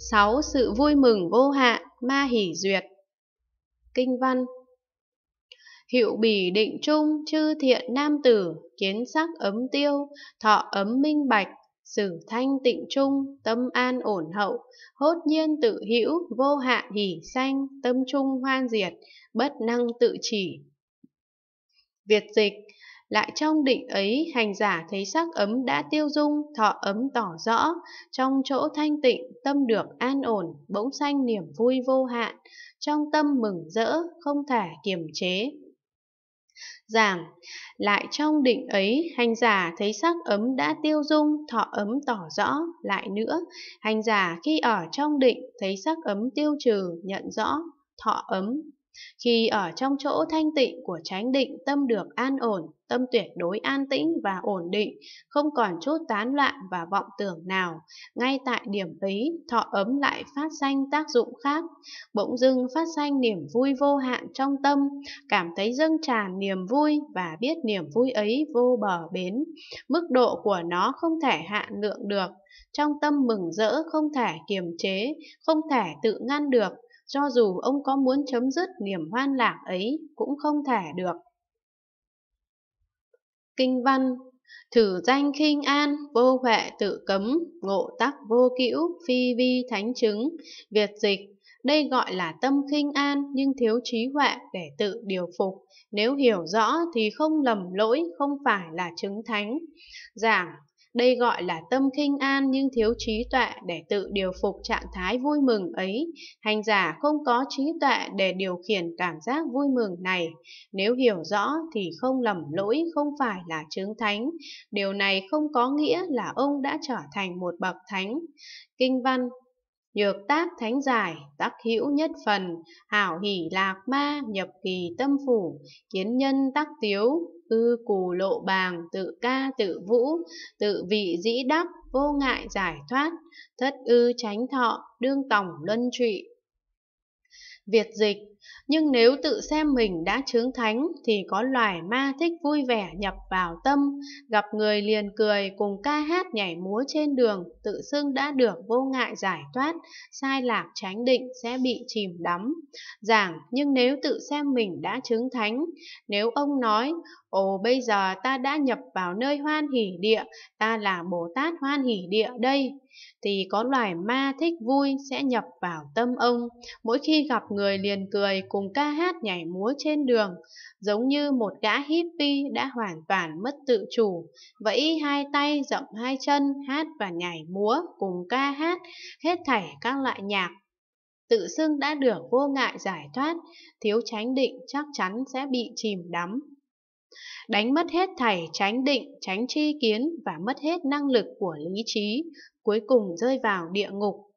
6. Sự vui mừng vô hạn, ma hỷ duyệt. Kinh văn Hiệu bỉ định trung, chư thiện nam tử, kiến sắc ấm tiêu, thọ ấm minh bạch, sử thanh tịnh trung, tâm an ổn hậu, hốt nhiên tự hữu, vô hạn hỷ sanh, tâm trung hoan diệt, bất năng tự chỉ. Việt dịch lại trong định ấy, hành giả thấy sắc ấm đã tiêu dung, thọ ấm tỏ rõ, trong chỗ thanh tịnh, tâm được an ổn, bỗng sanh niềm vui vô hạn, trong tâm mừng rỡ, không thể kiềm chế, giảng lại trong định ấy hành giả thấy sắc ấm đã tiêu dung thọ ấm tỏ rõ lại nữa hành giả khi ở trong định thấy sắc ấm tiêu trừ nhận rõ thọ ấm khi ở trong chỗ thanh tịnh của chánh định tâm được an ổn, tâm tuyệt đối an tĩnh và ổn định, không còn chút tán loạn và vọng tưởng nào. Ngay tại điểm ấy, thọ ấm lại phát sanh tác dụng khác, bỗng dưng phát sanh niềm vui vô hạn trong tâm, cảm thấy dâng tràn niềm vui và biết niềm vui ấy vô bờ bến. Mức độ của nó không thể hạn lượng được, trong tâm mừng rỡ không thể kiềm chế, không thể tự ngăn được, cho dù ông có muốn chấm dứt niềm hoan lạc ấy cũng không thể được. Kinh văn Thử danh khinh an, vô huệ tự cấm, ngộ tắc vô cữu, phi vi thánh chứng, việt dịch. Đây gọi là tâm khinh an nhưng thiếu trí huệ để tự điều phục. Nếu hiểu rõ thì không lầm lỗi, không phải là chứng thánh. Giảng đây gọi là tâm khinh an nhưng thiếu trí tuệ để tự điều phục trạng thái vui mừng ấy. Hành giả không có trí tuệ để điều khiển cảm giác vui mừng này. Nếu hiểu rõ thì không lầm lỗi, không phải là chứng thánh. Điều này không có nghĩa là ông đã trở thành một bậc thánh. Kinh văn Nhược tác thánh giải, tác hữu nhất phần, hảo hỷ lạc ma, nhập kỳ tâm phủ, kiến nhân tác tiếu, ư cù lộ bàng, tự ca tự vũ, tự vị dĩ đắc, vô ngại giải thoát, thất ư tránh thọ, đương tổng luân trụy. Việt dịch nhưng nếu tự xem mình đã chứng thánh thì có loài ma thích vui vẻ nhập vào tâm, gặp người liền cười cùng ca hát nhảy múa trên đường, tự xưng đã được vô ngại giải thoát, sai lạc tránh định sẽ bị chìm đắm. Giảng, nhưng nếu tự xem mình đã chứng thánh, nếu ông nói, ồ bây giờ ta đã nhập vào nơi hoan hỷ địa, ta là Bồ Tát hoan hỷ địa đây, thì có loài ma thích vui sẽ nhập vào tâm ông. Mỗi khi gặp người liền cười, người cùng ca hát nhảy múa trên đường, giống như một gã hippie đã hoàn toàn mất tự chủ, vẫy hai tay rộng hai chân hát và nhảy múa cùng ca hát hết thảy các loại nhạc. Tự xưng đã được vô ngại giải thoát, thiếu tránh định chắc chắn sẽ bị chìm đắm. Đánh mất hết thảy tránh định, tránh tri kiến và mất hết năng lực của lý trí, cuối cùng rơi vào địa ngục